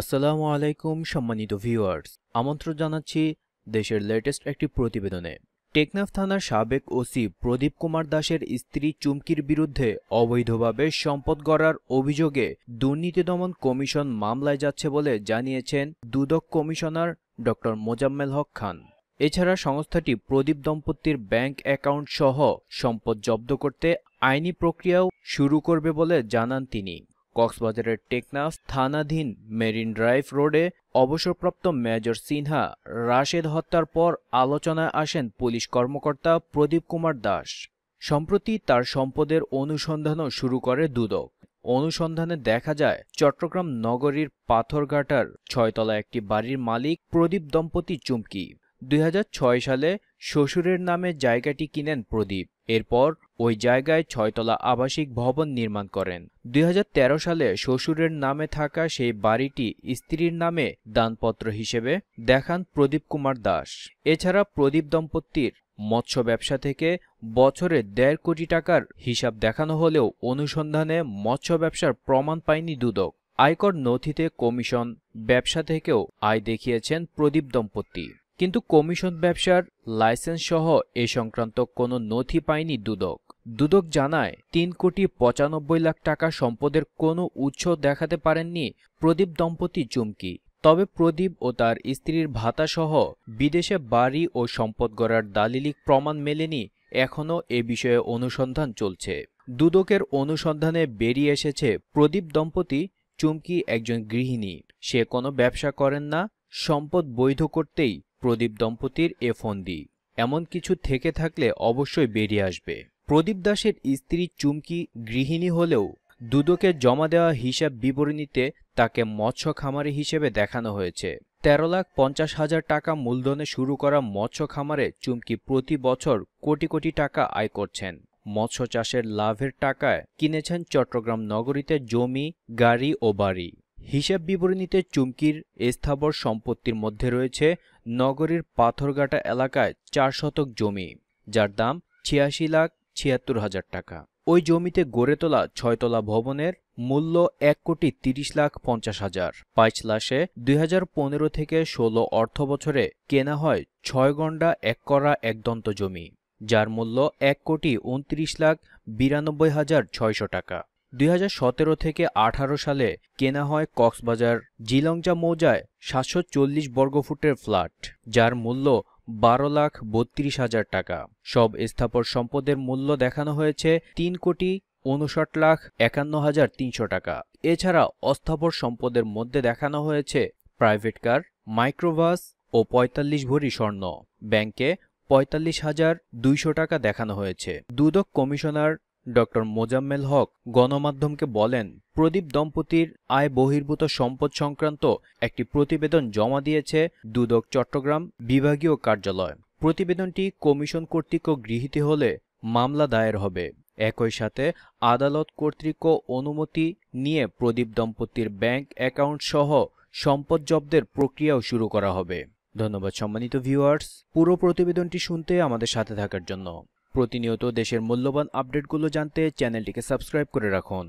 আসসালামু আলাইকুম সম্মানিত ভিউয়ার্স আমন্ত্রণ জানাচ্ছি দেশের লেটেস্ট একটি প্রতিবেদনে টেকনাফ থানার সাবেক ওসি প্রদীপ কুমার দাসের স্ত্রী চুমকির বিরুদ্ধে অবৈধভাবে সম্পদ গড়ার অভিযোগে দুর্নীতি দমন কমিশন মামলায় যাচ্ছে বলে জানিয়েছেন দুদক কমিশনার ড মোজাম্মেল হক খান এছাড়া সংস্থাটি প্রদীপ দম্পতির ব্যাংক অ্যাকাউন্ট সহ সম্পদ জব্দ করতে আইনি প্রক্রিয়াও শুরু করবে বলে জানান তিনি কক্সবাজারের টেকনাফ থানাধীন মেরিন ড্রাইভ রোডে অবসরপ্রাপ্ত মেজর সিনহা রাশেদ হত্যার পর আলোচনায় আসেন পুলিশ কর্মকর্তা প্রদীপ কুমার দাস সম্প্রতি তার সম্পদের অনুসন্ধানও শুরু করে দুদক অনুসন্ধানে দেখা যায় চট্টগ্রাম নগরীর পাথরঘাটার ছয়তলা একটি বাড়ির মালিক প্রদীপ দম্পতি চুমকি দুই সালে শ্বশুরের নামে জায়গাটি কিনেন প্রদীপ এরপর ওই জায়গায় ছয়তলা আবাসিক ভবন নির্মাণ করেন দুই সালে শ্বশুরের নামে থাকা সেই বাড়িটি স্ত্রীর নামে দানপত্র হিসেবে দেখান প্রদীপ কুমার দাস এছাড়া প্রদীপ দম্পতির মৎস্য ব্যবসা থেকে বছরে দেড় কোটি টাকার হিসাব দেখানো হলেও অনুসন্ধানে মৎস্য ব্যবসার প্রমাণ পায়নি দুদক আয়কর নথিতে কমিশন ব্যবসা থেকেও আয় দেখিয়েছেন প্রদীপ দম্পতি কিন্তু কমিশন ব্যবসার লাইসেন্স সহ এ সংক্রান্ত কোনো নথি পায়নি দুদক দুদক জানায় তিন কোটি পঁচানব্বই লাখ টাকা সম্পদের কোনো উৎস দেখাতে পারেননি প্রদীপ দম্পতি চুমকি তবে প্রদীপ ও তার স্ত্রীর ভাতাসহ বিদেশে বাড়ি ও সম্পদ গড়ার দালিলিক প্রমাণ মেলেনি এখনও এ বিষয়ে অনুসন্ধান চলছে দুদকের অনুসন্ধানে বেরিয়ে এসেছে প্রদীপ দম্পতি চুমকি একজন গৃহিণী সে কোনো ব্যবসা করেন না সম্পদ বৈধ করতেই প্রদীপ দম্পতির এ ফন্দি এমন কিছু থেকে থাকলে অবশ্যই বেরিয়ে আসবে প্রদীপ দাসের স্ত্রী চুমকি গৃহিণী হলেও দুদকে জমা দেওয়া হিসাব বিবরণীতে তাকে মৎস্য খামারি হিসেবে দেখানো হয়েছে তেরো লাখ পঞ্চাশ হাজার টাকা মূলধনে শুরু করা মৎস্য খামারে চুমকি প্রতি বছর কোটি কোটি টাকা আয় করছেন মৎস্য চাষের লাভের টাকায় কিনেছেন চট্টগ্রাম নগরীতে জমি গাড়ি ও বাড়ি হিসাব বিবরণীতে চুমকির স্থাবর সম্পত্তির মধ্যে রয়েছে নগরীর পাথরঘাটা এলাকায় চার শতক জমি যার দাম ছিয়াশি লাখ ছিয়াত্তর হাজার টাকা ওই জমিতে গড়ে তোলা ছয়তলা ভবনের মূল্য এক কোটি তিরিশ লাখ পঞ্চাশ হাজার পাঁচ লাশে দুই হাজার পনেরো থেকে ষোলো অর্থ বছরে কেনা হয় ছয় গন্ডা এক করা একদন্ত জমি যার মূল্য এক কোটি উনত্রিশ লাখ বিরানব্বই হাজার ছয়শ টাকা দুই থেকে আঠারো সালে কেনা হয় কক্সবাজার জিলংজা মৌজায় সাতশো চল্লিশ বর্গফুটের ফ্ল্যাট যার মূল্য বারো লাখ বত্রিশ হাজার টাকা সব স্থাপর সম্পদের মূল্য দেখানো হয়েছে তিন কোটি উনষাট লাখ একান্ন হাজার তিনশো টাকা এছাড়া অস্থাবর সম্পদের মধ্যে দেখানো হয়েছে প্রাইভেট কার মাইক্রোভাস ও ৪৫ ভরি স্বর্ণ ব্যাংকে পঁয়তাল্লিশ হাজার দুইশো টাকা দেখানো হয়েছে দুদক কমিশনার ড মোজাম্মেল হক গণমাধ্যমকে বলেন প্রদীপ দম্পতির আয় বহির্ভূত সম্পদ সংক্রান্ত একটি প্রতিবেদন জমা দিয়েছে দুদক চট্টগ্রাম বিভাগীয় কার্যালয় প্রতিবেদনটি কমিশন কর্তৃক গৃহীত হলে মামলা দায়ের হবে একই সাথে আদালত কর্তৃক অনুমতি নিয়ে প্রদীপ দম্পতির ব্যাংক অ্যাকাউন্ট সহ সম্পদ জব্দের প্রক্রিয়াও শুরু করা হবে ধন্যবাদ সম্মানিত ভিউয়ার্স পুরো প্রতিবেদনটি শুনতে আমাদের সাথে থাকার জন্য প্রতিনিয়ত দেশের মূল্যবান আপডেটগুলো জানতে চ্যানেলটিকে সাবস্ক্রাইব করে রাখুন